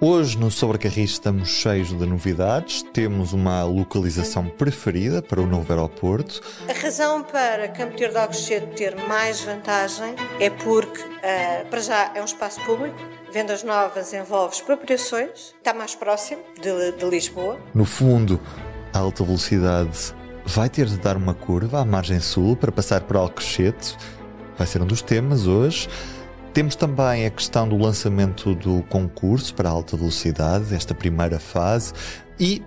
Hoje no Sobrecarris estamos cheios de novidades, temos uma localização preferida para o novo aeroporto. A razão para Campo Tejo de ter mais vantagem é porque, uh, para já, é um espaço público, Vendas Novas envolve expropriações, está mais próximo de, de Lisboa. No fundo, a alta velocidade vai ter de dar uma curva à margem sul para passar para Alcochete, vai ser um dos temas hoje. Temos também a questão do lançamento do concurso para alta velocidade, esta primeira fase, e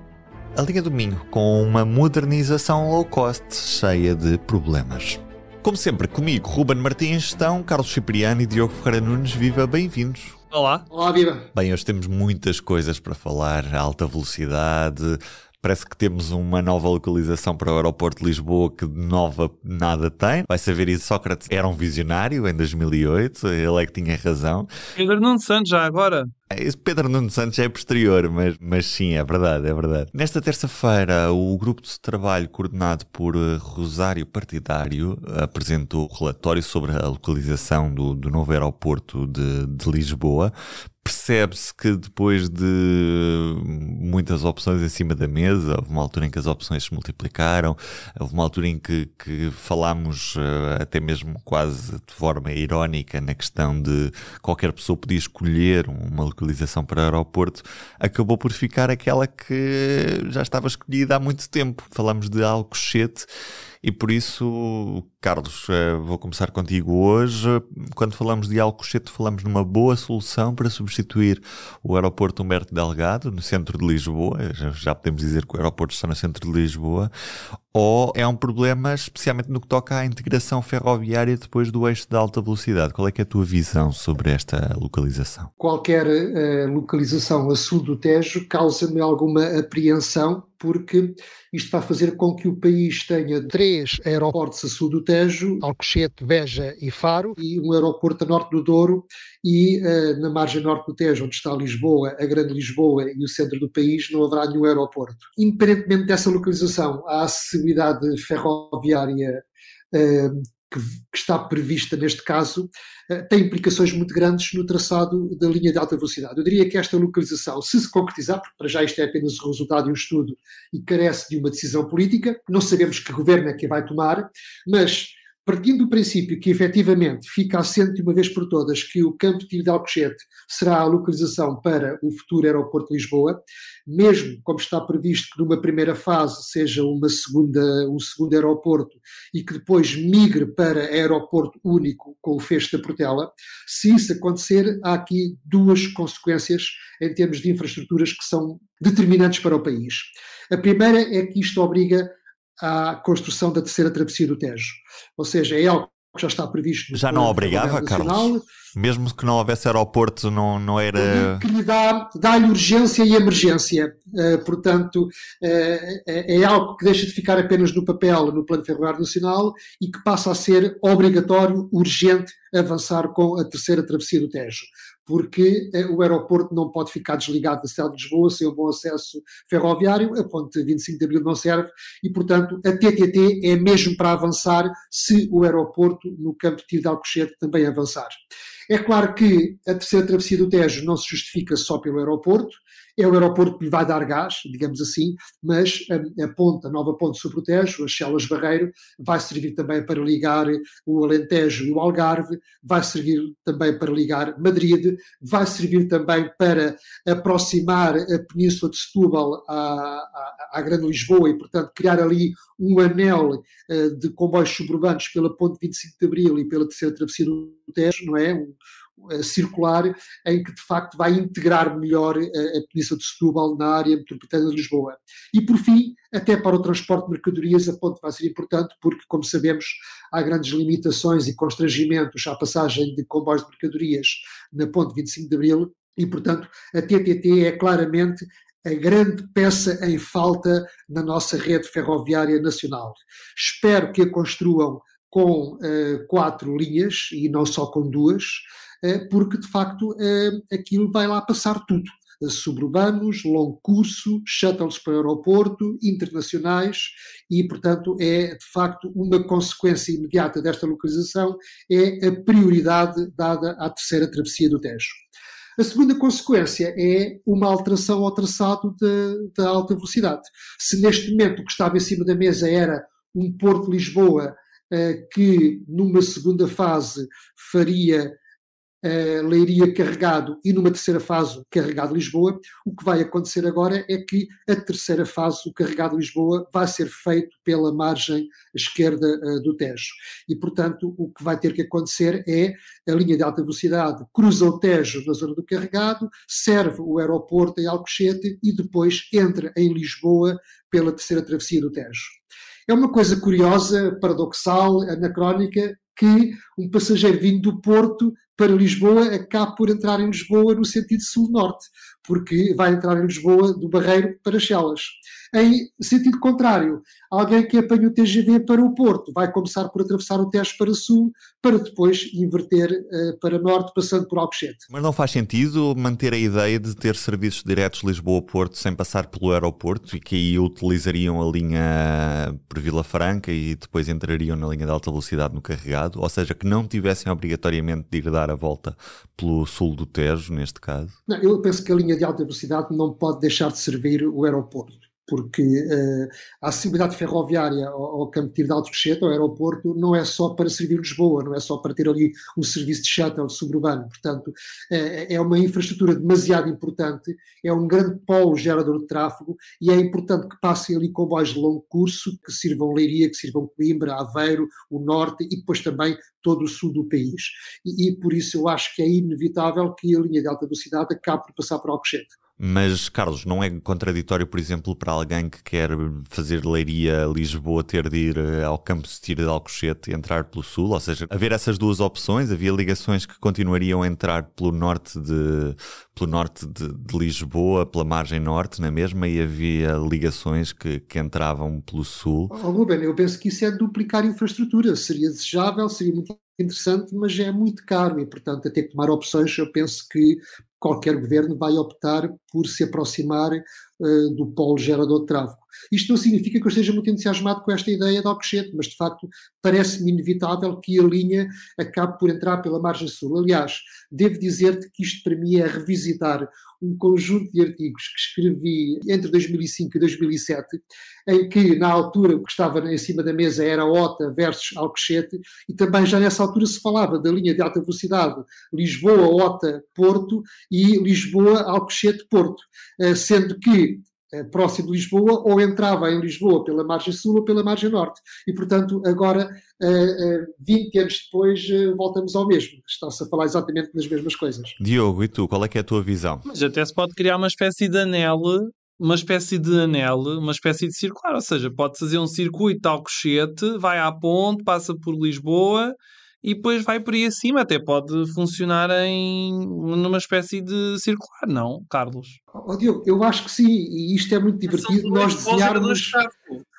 a linha do Minho com uma modernização low cost cheia de problemas. Como sempre, comigo, Ruben Martins, estão Carlos Cipriano e Diogo Ferreira Nunes. Viva, bem-vindos. Olá. Olá, viva. Bem, hoje temos muitas coisas para falar: alta velocidade, Parece que temos uma nova localização para o aeroporto de Lisboa que de nova nada tem. Vai saber isso, Sócrates era um visionário em 2008, ele é que tinha razão. Pedro Nuno Santos, já agora, esse é, Pedro Nuno Santos é posterior, mas, mas sim, é verdade, é verdade. Nesta terça-feira, o grupo de trabalho coordenado por eh, Rosário Partidário eh, apresentou o relatório sobre a localização do, do novo aeroporto de, de Lisboa. Percebe-se que depois de muitas opções em cima da mesa, houve uma altura em que as opções se multiplicaram, houve uma altura em que, que falámos eh, até mesmo quase de forma irónica na questão de qualquer pessoa podia escolher uma localização localização para aeroporto, acabou por ficar aquela que já estava escolhida há muito tempo. Falamos de Alcochete e por isso, Carlos, eh, vou começar contigo hoje. Quando falamos de Alcochete, falamos numa boa solução para substituir o aeroporto Humberto Delgado, no centro de Lisboa. Eh, já podemos dizer que o aeroporto está no centro de Lisboa. Ou é um problema, especialmente no que toca à integração ferroviária depois do eixo de alta velocidade? Qual é, é a tua visão sobre esta localização? Qualquer uh, localização a sul do Tejo causa-me alguma apreensão porque isto vai fazer com que o país tenha três aeroportos a sul do Tejo, Alcochete, Veja e Faro, e um aeroporto a norte do Douro, e uh, na margem norte do Tejo, onde está Lisboa, a Grande Lisboa e o centro do país, não haverá nenhum aeroporto. Independentemente dessa localização, a acessibilidade ferroviária uh, que, que, está prevista neste caso, eh, tem implicações muito grandes no traçado da linha de alta velocidade. Eu diria que esta localização, se se concretizar, porque para já isto é apenas o resultado de um estudo e carece de uma decisão política, não sabemos que governo é que vai tomar, mas partindo do princípio que efetivamente fica assente de uma vez por todas que o campo de tiro de Alcochete será a localização para o futuro aeroporto de Lisboa, mesmo como está previsto que numa primeira fase seja uma segunda, um segundo aeroporto e que depois migre para aeroporto único com o fecho da Portela, se isso acontecer, há aqui duas consequências em termos de infraestruturas que são determinantes para o país. A primeira é que isto obriga à construção da terceira travessia do Tejo. Ou seja, é algo que já está previsto. Já não obrigava, Carlos? Mesmo que não houvesse aeroporto, não, não era. Que lhe dá, dá urgência e emergência. Uh, portanto, uh, é, é algo que deixa de ficar apenas no papel, no Plano Ferroviário Nacional, e que passa a ser obrigatório, urgente, avançar com a terceira travessia do Tejo porque eh, o aeroporto não pode ficar desligado da cidade de Lisboa sem um bom acesso ferroviário, a ponte 25 de Abril não serve, e, portanto, a TTT é mesmo para avançar se o aeroporto no campo de tiro de Alcochete também avançar. É claro que a terceira travessia do Tejo não se justifica só pelo aeroporto, é o aeroporto que lhe vai dar gás, digamos assim, mas a, ponte, a nova ponte sobre o Tejo, as Chelas Barreiro, vai servir também para ligar o Alentejo e o Algarve, vai servir também para ligar Madrid, vai servir também para aproximar a Península de Setúbal à, à, à Grande Lisboa e, portanto, criar ali um anel eh, de comboios suburbanos pela Ponte 25 de Abril e pela Terceira Travessia do Tejo, não é? Um, eh, circular em que de facto vai integrar melhor eh, a Península de Setúbal na área metropolitana de Lisboa. E por fim, até para o transporte de mercadorias, a ponte vai ser importante porque, como sabemos, há grandes limitações e constrangimentos à passagem de comboios de mercadorias na ponte 25 de Abril e, portanto, a TTT é claramente a grande peça em falta na nossa rede ferroviária nacional. Espero que a construam com uh, quatro linhas e não só com duas. Eh, porque de facto eh, aquilo vai lá passar tudo. Suburbanos, longo curso, shuttles para o aeroporto, internacionais, e portanto é de facto uma consequência imediata desta localização, é a prioridade dada à terceira travessia do Tejo. A segunda consequência é uma alteração ao traçado da alta velocidade. Se neste momento o que estava em cima da mesa era um Porto-Lisboa eh, que numa segunda fase faria Leiria carregado e numa terceira fase o carregado Lisboa. O que vai acontecer agora é que a terceira fase, o carregado Lisboa, vai ser feito pela margem esquerda uh, do Tejo. E, portanto, o que vai ter que acontecer é a linha de alta velocidade cruza o Tejo na zona do carregado, serve o aeroporto em Alcochete e depois entra em Lisboa pela terceira travessia do Tejo. É uma coisa curiosa, paradoxal, anacrónica, que um passageiro vindo do Porto para Lisboa, acaba é por entrar em Lisboa no sentido sul-norte, porque vai entrar em Lisboa do Barreiro para Chelas. Em sentido contrário, alguém que apanha o TGV para o Porto vai começar por atravessar o Tejo para sul, para depois inverter uh, para norte, passando por Alcochete. Mas não faz sentido manter a ideia de ter serviços diretos Lisboa-Porto sem passar pelo aeroporto e que aí utilizariam a linha por Vila Franca e depois entrariam na linha de alta velocidade no carregado, ou seja, que não tivessem obrigatoriamente de ir dar dar a volta pelo sul do Tejo, neste caso? Não, eu penso que a linha de alta velocidade não pode deixar de servir o aeroporto porque uh, a acessibilidade ferroviária ao, ao campo de tiro de Alcochete, ao aeroporto, não é só para servir Lisboa, não é só para ter ali um serviço de shuttle suburbano, portanto, é, é, é uma infraestrutura demasiado importante, é um grande polo gerador de tráfego e é importante que passem ali comboios de longo curso, que sirvam Leiria, que sirvam Coimbra, Aveiro, o Norte e depois também todo o sul do país. E, e por isso eu acho que é inevitável que a linha de alta velocidade acabe por passar por Alcochete. Mas, Carlos, não é contraditório, por exemplo, para alguém que quer fazer Leiria Lisboa ter de ir eh, ao Campo de Tiro de Alcochete entrar pelo Sul? Ou seja, haver essas duas opções? Havia ligações que continuariam a entrar pelo norte de, pelo norte de, de Lisboa, pela margem norte, na mesma, e havia ligações que, que entravam pelo Sul? Oh, oh Ruben, eu penso que isso é duplicar infraestrutura. Seria desejável, seria muito interessante, mas é muito caro e, portanto, a ter que tomar opções. Eu penso que qualquer governo vai optar por se aproximar uh, do polo gerador de tráfego. Isto não significa que eu esteja muito entusiasmado com esta ideia de Alcochete, mas de facto parece-me inevitável que a linha acabe por entrar pela margem sul. Aliás, devo dizer-te que isto para mim é revisitar um conjunto de artigos que escrevi entre 2005 e 2007, em que na altura o que estava em cima da mesa era OTA versus Alcochete, e também já nessa altura se falava da linha de alta velocidade Lisboa-OTA-Porto e Lisboa-Alcochete-Porto, eh, sendo que eh, próximo de Lisboa, ou entrava em Lisboa pela margem sul ou pela margem norte. E, portanto, agora, 20 eh, eh, anos depois, voltamos ao mesmo. Está-se a falar exatamente das mesmas coisas. Diogo, e tu? Qual é que é a tua visão? Mas até se pode criar uma espécie de anel uma espécie de anel, uma espécie de circular, ou seja, pode fazer um circuito ao cochete, vai à ponte, passa por Lisboa, e depois vai por aí acima, até pode funcionar em numa espécie de circular, não, Carlos? Oh, Diogo, eu acho que sim, e isto é muito divertido. Nós desenharmos.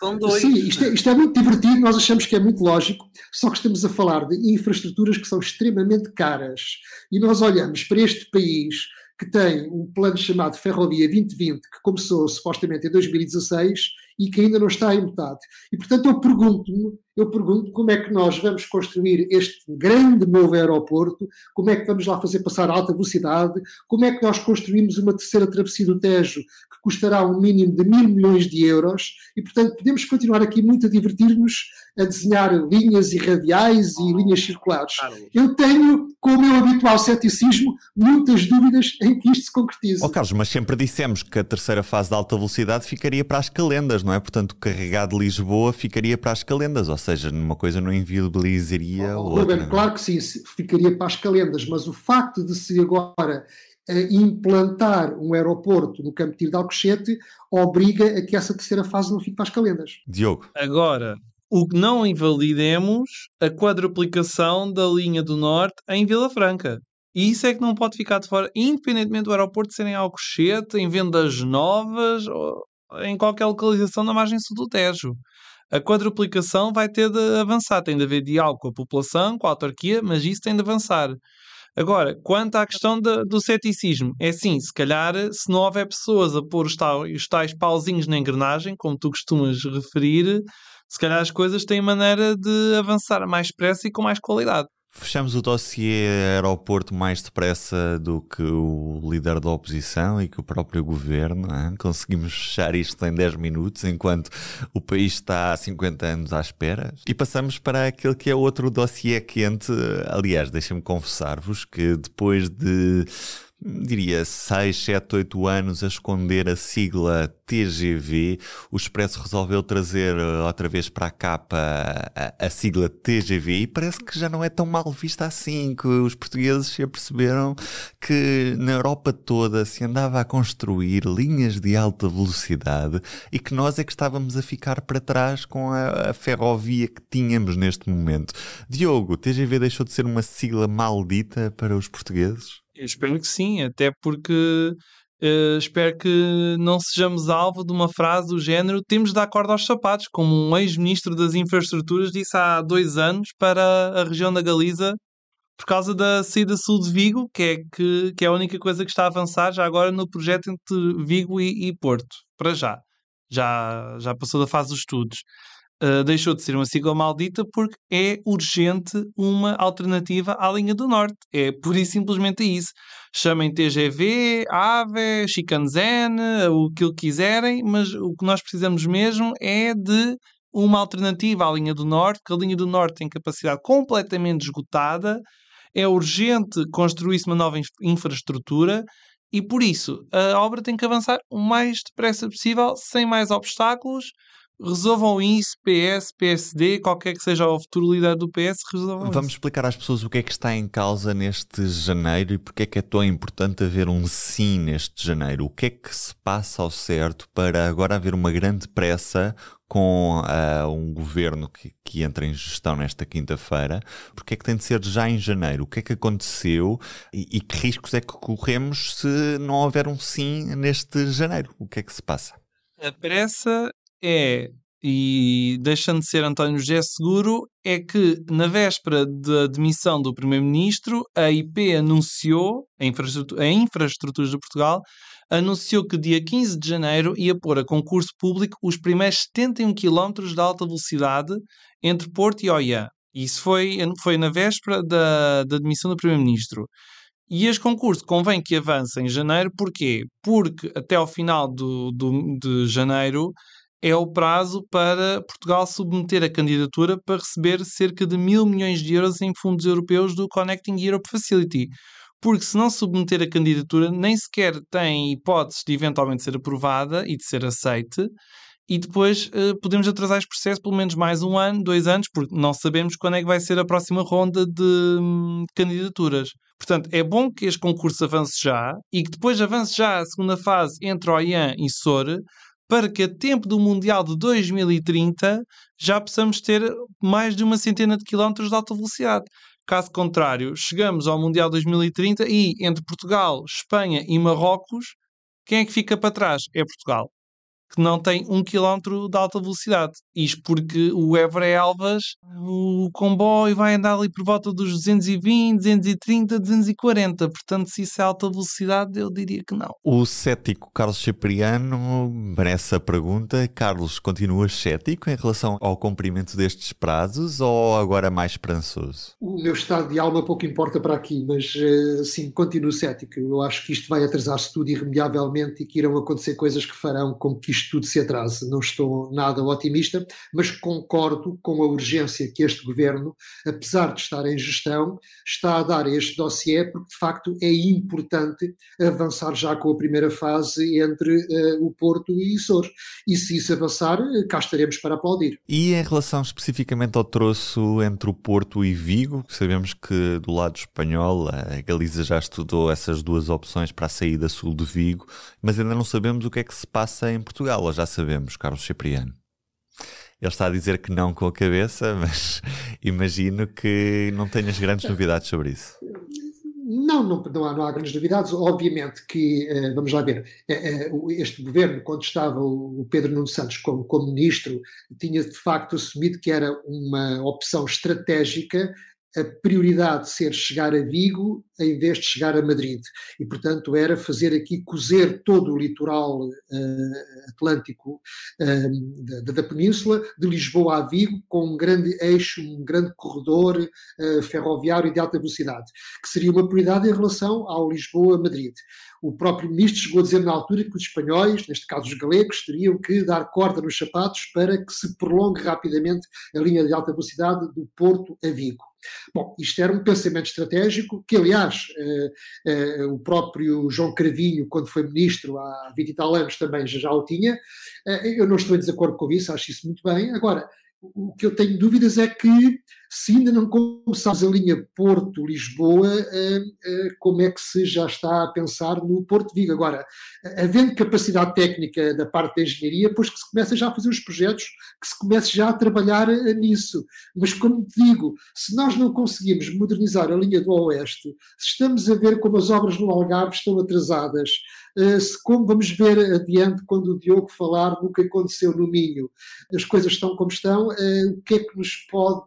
São dois. Sim, isto é, isto é, muito divertido, nós achamos que é muito lógico, só que estamos a falar de infraestruturas que são extremamente caras. E nós olhamos para este país que tem um plano chamado Ferrovia 2020, que começou supostamente em 2016 e que ainda não está em metade E, portanto, eu pergunto-me, eu pergunto como é que nós vamos construir este grande novo aeroporto, como é que vamos lá fazer passar alta velocidade, como é que nós construímos uma terceira travessia do Tejo que custará um mínimo de mil milhões de euros e, portanto, podemos continuar aqui muito a divertir-nos a desenhar linhas irradiais e linhas circulares. Eu tenho, com é o meu habitual ceticismo, muitas dúvidas em que isto se concretize. Oh, Carlos, mas sempre dissemos que a terceira fase da alta velocidade ficaria para as calendas, é? não é? Portanto, carregado de Lisboa ficaria para as calendas, ou seja, numa coisa não inviabilizaria oh, oh outra. Ruben, é? claro que sim, ficaria para as calendas, mas o facto de se agora eh, implantar um aeroporto no Campo de Tiro de Alcochete obriga a que essa terceira fase não fique para as calendas. Diogo. Agora, o que não invalidemos a quadruplicação da linha do Norte em Vila Franca. E isso é que não pode ficar de fora, independentemente do aeroporto serem Alcochete, em vendas novas em qualquer localização na margem sul do Tejo. A quadruplicação vai ter de avançar, tem de haver diálogo com a população, com a autarquia, mas isso tem de avançar. Agora, quanto à questão de, do ceticismo, é sim, se calhar, se não houver pessoas a pôr os, os tais pauzinhos na engrenagem, como tu costumas referir, se calhar as coisas têm maneira de avançar mais depressa e com mais qualidade. Fechamos o dossiê aeroporto mais depressa do que o líder da oposição e que o próprio governo. Hein? Conseguimos fechar isto em 10 minutos, enquanto o país está há 50 anos à espera. E passamos para aquele que é outro dossiê quente. Aliás, deixem-me confessar-vos que depois de diria, 6, 7, 8 anos a esconder a sigla TGV. O Expresso resolveu trazer eh, outra vez para a capa a, a, sigla TGV e parece que já não é tão mal vista assim, que os portugueses se aperceberam que na Europa toda se andava a construir linhas de alta velocidade e que nós é que estávamos a ficar para trás com a, a ferrovia que tínhamos neste momento. Diogo, TGV deixou de ser uma sigla maldita para os portugueses? Eu espero que sim, até porque uh, espero que não sejamos alvo de uma frase do género temos de dar corda aos sapatos, como um ex-ministro das Infraestruturas disse há dois anos para a região da Galiza por causa da saída sul de Vigo, que é, que, que é a única coisa que está a avançar já agora no projeto entre Vigo e, e Porto, para já. já. Já passou da fase dos estudos. Eh, deixou de ser uma sigla maldita porque é urgente uma alternativa à linha do norte. É pura e simplesmente isso. Chamem TGV, AVE, Chicanzen, o que quiserem, mas o que nós precisamos mesmo é de uma alternativa à linha do norte, que a linha do norte tem capacidade completamente esgotada. É urgente construir-se uma nova infraestrutura e por isso a obra tem que avançar o mais depressa possível, sem mais obstáculos, resolvam isso, PS, PSD, qualquer que seja a futuro líder do PS, resolvam Vamos isso. explicar às pessoas o que é que está em causa neste janeiro e porque é que é tão importante haver um sim neste janeiro. O que é que se passa ao certo para agora haver uma grande pressa com uh, um governo que, que entra em gestão nesta quinta-feira, porque é que tem de ser já em janeiro? O que é que aconteceu e, e que riscos é que corremos se não houver um sim neste janeiro? O que é que se passa? A pressa é, e deixando de ser António José Seguro, é que na véspera da demissão do Primeiro-Ministro, a IP anunciou, a, infraestrutura, a Infraestruturas de Portugal, anunciou que dia 15 de janeiro ia pôr a concurso público os primeiros 71 km de alta velocidade entre Porto e Oiã. Isso foi, foi na véspera da, da demissão do Primeiro-Ministro. E este concurso convém que avance em janeiro, porquê? Porque até ao final do, do de janeiro é o prazo para Portugal submeter a candidatura para receber cerca de mil milhões de euros em fundos europeus do Connecting Europe Facility. Porque se não submeter a candidatura, nem sequer tem hipótese de eventualmente ser aprovada e de ser aceite, e depois eh, podemos atrasar este processo pelo menos mais um ano, dois anos, porque não sabemos quando é que vai ser a próxima ronda de hum, candidaturas. Portanto, é bom que este concurso avance já e que depois avance já a segunda fase entre OIAN e SOR, para que a tempo do Mundial de 2030 já possamos ter mais de uma centena de quilómetros de alta velocidade. Caso contrário, chegamos ao Mundial 2030 e entre Portugal, Espanha e Marrocos, quem é que fica para trás? É Portugal que não tem um quilómetro de alta velocidade. Isto porque o Évora Elvas, o comboio vai andar ali por volta dos 220, 230, 240. Portanto, se isso é alta velocidade, eu diria que não. O cético Carlos Cipriano merece a pergunta. Carlos, continua cético em relação ao cumprimento destes prazos ou agora mais esperançoso? O meu estado de alma pouco importa para aqui, mas eh, sim, continuo cético. Eu acho que isto vai atrasar-se tudo irremediavelmente e que irão acontecer coisas que farão com que isto tudo se atrase. Não estou nada otimista, mas concordo com a urgência que este governo, apesar de estar em gestão, está a dar a este dossiê, porque de facto é importante avançar já com a primeira fase entre uh, o Porto e Sores. E se isso avançar, cá estaremos para aplaudir. E em relação especificamente ao troço entre o Porto e Vigo, sabemos que do lado espanhol a Galiza já estudou essas duas opções para a saída sul de Vigo, mas ainda não sabemos o que é que se passa em Portugal. Portugal, já sabemos, Carlos Cipriano. Ele está a dizer que não com a cabeça, mas imagino que não tenhas grandes novidades sobre isso. Não, não, não, há, não há grandes novidades. Obviamente que, eh, vamos lá ver, eh, eh, este governo, quando estava o Pedro Nuno Santos como, como ministro, tinha de facto assumido que era uma opção estratégica a prioridade ser chegar a Vigo em vez de chegar a Madrid. E, portanto, era fazer aqui cozer todo o litoral uh, atlântico uh, da, da, península, de Lisboa a Vigo, com um grande eixo, um grande corredor uh, ferroviário de alta velocidade, que seria uma prioridade em relação ao Lisboa-Madrid. O próprio ministro chegou a dizer na altura que os espanhóis, neste caso os galegos, teriam que dar corda nos sapatos para que se prolongue rapidamente a linha de alta velocidade do Porto a Vigo. Bom, isto era um pensamento estratégico que, aliás, Aliás, eh, eh, o próprio João Cravinho, quando foi ministro há 20 e tal anos, também já, já o tinha. Eh, eu não estou em desacordo com isso, acho isso muito bem. Agora, o que eu tenho dúvidas é que se ainda não começamos a linha Porto-Lisboa, eh, eh, como é que se já está a pensar no Porto-Vigo? Agora, havendo capacidade técnica da parte da engenharia, pois que se começa já a fazer os projetos, que se comece já a trabalhar eh, nisso. Mas, como digo, se nós não conseguimos modernizar a linha do Oeste, se estamos a ver como as obras no Algarve estão atrasadas, se como vamos ver adiante quando o Diogo falar no que aconteceu no Minho, as coisas estão como estão, o que é que nos pode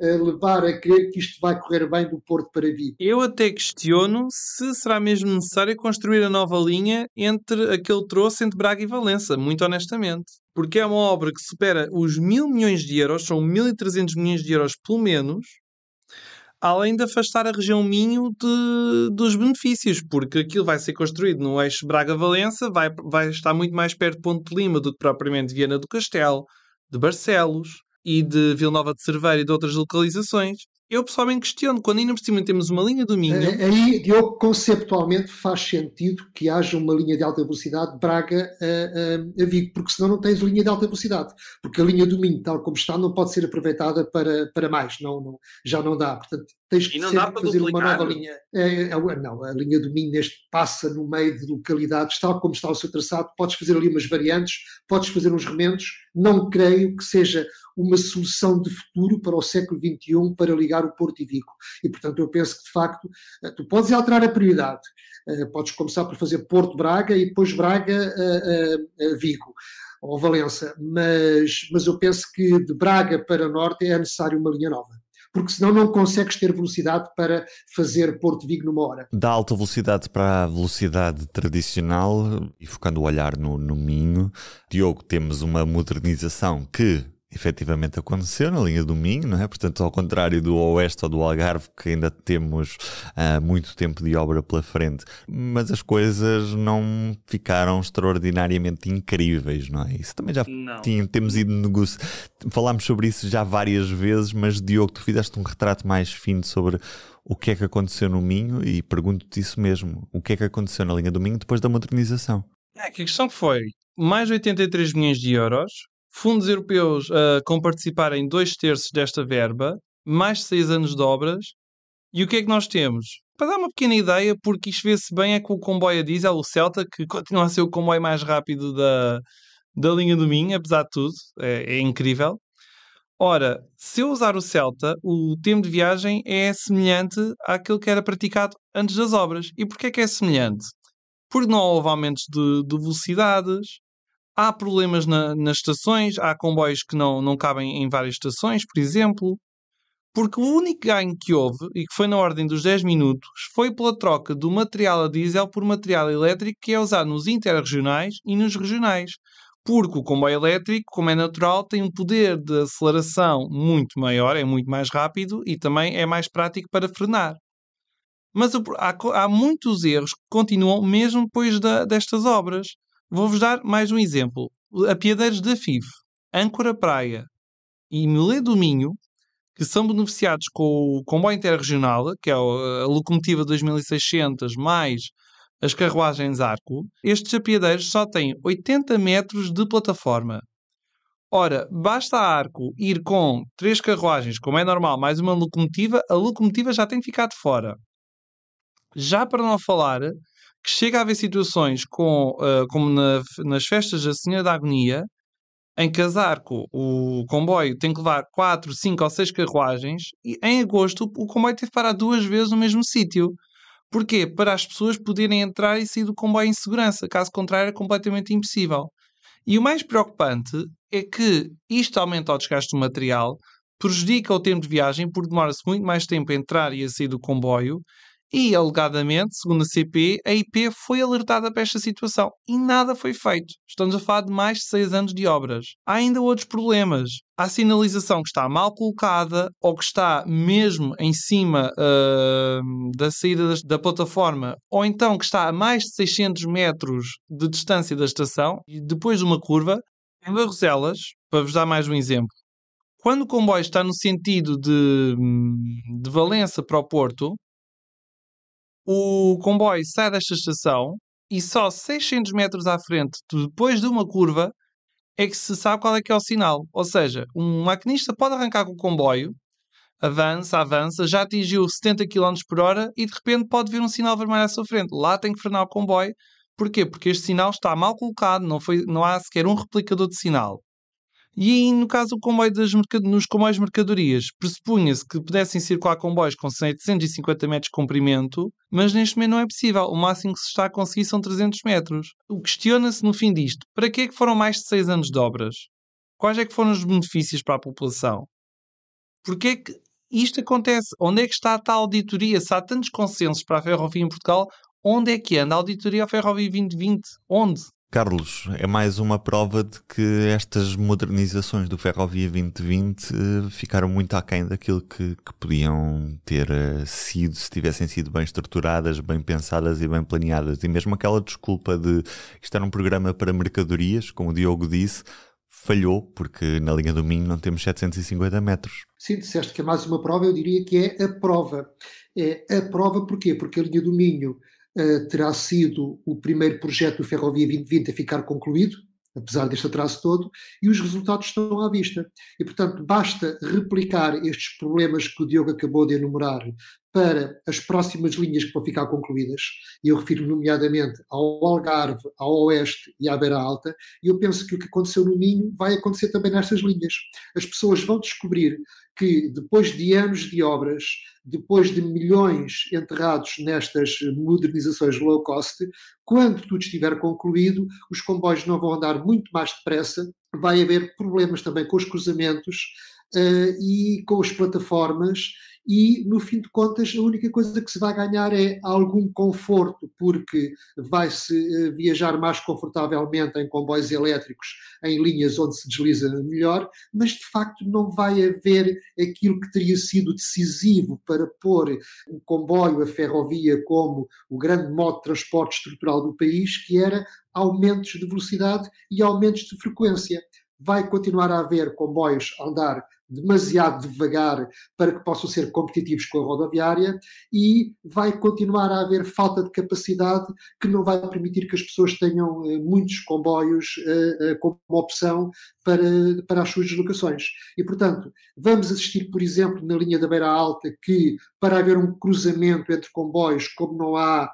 levar a crer que isto vai correr bem do Porto para Vigo. Eu até questiono se será mesmo necessário construir a nova linha entre aquele troço entre Braga e Valença, muito honestamente. Porque é uma obra que supera os mil milhões de euros, são 1.300 milhões de euros pelo menos, além de afastar a região Minho de, dos benefícios, porque aquilo vai ser construído no eixo Braga-Valença, vai, vai estar muito mais perto de Ponte de Lima do que propriamente Viana do Castelo, de Barcelos e de Vila Nova de Cerveira e de outras localizações. Eu pessoalmente questiono, quando ainda por cima temos uma linha do Minho. É, é, aí, eu conceptualmente faz sentido que haja uma linha de alta velocidade Braga a, a, a, Vigo, porque senão não tens linha de alta velocidade. Porque a linha do Minho, tal como está, não pode ser aproveitada para, para mais, não, não já não dá. Portanto, Tens que e não dá para fazer duplicar. uma nova linha. É, é, é, não, a linha do Minho neste passa no meio de localidades, tal como está o seu traçado, podes fazer ali umas variantes, podes fazer uns remendos. Não creio que seja uma solução de futuro para o século XXI para ligar o Porto e Vigo. E, portanto, eu penso que, de facto, eh, tu podes alterar a prioridade. Eh, podes começar por fazer Porto-Braga e depois Braga-Vigo eh, ou Valença, mas, mas eu penso que de Braga para Norte é necessário uma linha nova porque senão não consegues ter velocidade para fazer Porto Vigo numa hora. Da alta velocidade para a velocidade tradicional e focando o olhar no, no Minho, Diogo, temos uma modernização que efetivamente aconteceu na linha do Minho, não é? Portanto, ao contrário do Oeste ou do Algarve, que ainda temos uh, muito tempo de obra pela frente, mas as coisas não ficaram extraordinariamente incríveis, não é? Isso também já tinha, temos ido negócio. Falámos sobre isso já várias vezes, mas Diogo, tu fizeste um retrato mais fino sobre o que é que aconteceu no Minho e pergunto-te isso mesmo. O que é que aconteceu na linha do Minho depois da modernização? É, que a questão foi mais 83 milhões de euros fundos europeus uh, com participar em dois terços desta verba, mais seis anos de obras. E o que é que nós temos? Para dar uma pequena ideia, porque isto vê-se bem é com o comboio a diesel, é o Celta, que continua a ser o comboio mais rápido da, da linha do Minho, apesar de tudo, é, é incrível. Ora, se eu usar o Celta, o tempo de viagem é semelhante àquele que era praticado antes das obras. E porquê é que é semelhante? Porque não houve aumentos de, de velocidades, Há problemas na, nas estações, há comboios que não, não cabem em várias estações, por exemplo. Porque o único ganho que houve, e que foi na ordem dos 10 minutos, foi pela troca do material a diesel por material elétrico que é usado nos interregionais e nos regionais. Porque o comboio elétrico, como é natural, tem um poder de aceleração muito maior, é muito mais rápido e também é mais prático para frenar. Mas há, há muitos erros que continuam mesmo depois da, destas obras. Vou-vos dar mais um exemplo. Apiadeiros da FIF, Âncora Praia e Milé do Minho, que são beneficiados com o comboio interregional, que é a locomotiva 2600 mais as carruagens arco, estes apiadeiros só têm 80 metros de plataforma. Ora, basta a arco ir com três carruagens, como é normal, mais uma locomotiva, a locomotiva já tem ficado fora. Já para não falar que chega a haver situações com, uh, como na, nas festas da Senhora da Agonia, em Casarco o comboio tem que levar 4, 5 ou 6 carruagens e em agosto o comboio teve que parar duas vezes no mesmo sítio. Porquê? Para as pessoas poderem entrar e sair do comboio em segurança. Caso contrário, era é completamente impossível. E o mais preocupante é que isto aumenta o desgaste do material, prejudica o tempo de viagem, porque demora-se muito mais tempo a entrar e a sair do comboio, e, alegadamente, segundo a CP, a IP foi alertada para esta situação e nada foi feito. Estamos a falar de mais de 6 anos de obras. Há ainda outros problemas. Há sinalização que está mal colocada ou que está mesmo em cima uh, da saída da plataforma, ou então que está a mais de 600 metros de distância da estação e depois de uma curva. Em Barroselas, para vos dar mais um exemplo, quando o comboio está no sentido de, hum, de Valença para o Porto, o comboio sai desta estação e só 600 metros à frente, depois de uma curva, é que se sabe qual é que é o sinal. Ou seja, um maquinista pode arrancar com o comboio, avança, avança, já atingiu 70 km por hora e de repente pode vir um sinal vermelho à sua frente. Lá tem que frenar o comboio. Porquê? Porque este sinal está mal colocado, não, foi, não há sequer um replicador de sinal. E no caso do comboio das nos comboios de mercadorias, pressupunha-se que pudessem circular comboios com 750 metros de comprimento, mas neste momento não é possível. O máximo que se está a conseguir são 300 metros. O questiona-se no fim disto: para que é que foram mais de 6 anos de obras? Quais é que foram os benefícios para a população? Porquê é que isto acontece? Onde é que está a tal auditoria? Se há tantos consensos para a ferrovia em Portugal, onde é que anda a auditoria à ferrovia 2020? Onde? Carlos, é mais uma prova de que estas modernizações do Ferrovia 2020 eh, ficaram muito aquém daquilo que, que podiam ter eh, sido se tivessem sido bem estruturadas, bem pensadas e bem planeadas. E mesmo aquela desculpa de isto era um programa para mercadorias, como o Diogo disse, falhou, porque na linha do Minho não temos 750 metros. Sim, disseste que é mais uma prova, eu diria que é a prova. É a prova porquê? Porque a linha do Minho eh, terá sido o primeiro projeto do Ferrovia 2020 a ficar concluído, apesar deste atraso todo, e os resultados estão à vista. E, portanto, basta replicar estes problemas que o Diogo acabou de enumerar para as próximas linhas que vão ficar concluídas, e eu refiro nomeadamente ao Algarve, ao Oeste e à Beira Alta, e eu penso que o que aconteceu no Minho vai acontecer também nestas linhas. As pessoas vão descobrir que depois de anos de obras, depois de milhões enterrados nestas modernizações low cost, quando tudo estiver concluído, os comboios não vão andar muito mais depressa, vai haver problemas também com os cruzamentos, eh, e com as plataformas, e no fim de contas a única coisa que se vai ganhar é algum conforto, porque vai-se eh, viajar mais confortavelmente em comboios elétricos em linhas onde se desliza melhor, mas de facto não vai haver aquilo que teria sido decisivo para pôr o comboio, a ferrovia, como o grande modo de transporte estrutural do país, que era aumentos de velocidade e aumentos de frequência vai continuar a haver comboios a andar demasiado devagar para que possam ser competitivos com a rodoviária e vai continuar a haver falta de capacidade que não vai permitir que as pessoas tenham eh, muitos comboios eh, eh, como opção para, para as suas deslocações. E, portanto, vamos assistir, por exemplo, na linha da Beira Alta, que para haver um cruzamento entre comboios, como não há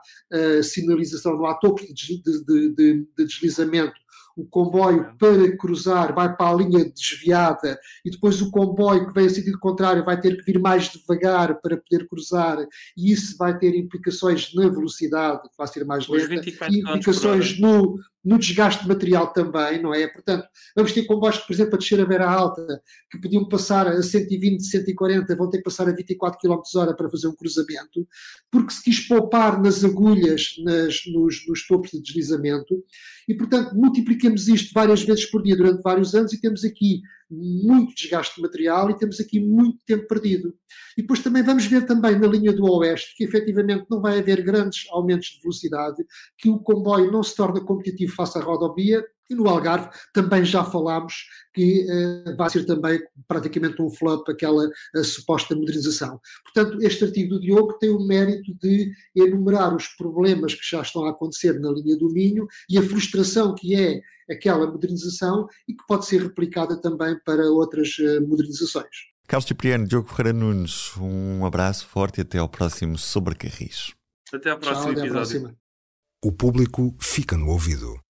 sinalização, não há topos de, de, de, de deslizamento, o comboio é. para cruzar vai para a linha desviada e depois o comboio que vem em sentido contrário vai ter que vir mais devagar para poder cruzar e isso vai ter implicações na velocidade, que vai ser mais lenta, e implicações no, no desgaste material também, não é? Portanto, vamos ter comboios que, por exemplo, a descer a beira alta, que podiam passar a 120, 140, vão ter que passar a 24 km hora para fazer um cruzamento, porque se quis poupar nas agulhas, nas, nos, nos topos de deslizamento, e portanto multiplicamos isto várias vezes por dia durante vários anos e temos aqui muito desgaste de material e temos aqui muito tempo perdido. E depois também vamos ver também na linha do Oeste que efetivamente não vai haver grandes aumentos de velocidade, que o comboio não se torna competitivo face à rodovia e no Algarve também já falámos que uh, vai ser também praticamente um flop aquela eh, suposta modernização. Portanto, este artigo do Diogo tem o mérito de enumerar os problemas que já estão a acontecer na linha do Minho e a frustração que é aquela modernização e que pode ser replicada também para outras uh, modernizações. Carlos Cipriano, Diogo Ferreira Nunes, um abraço forte e até ao próximo Sobre Carris. Até à próxima. Tchau, O público fica no ouvido.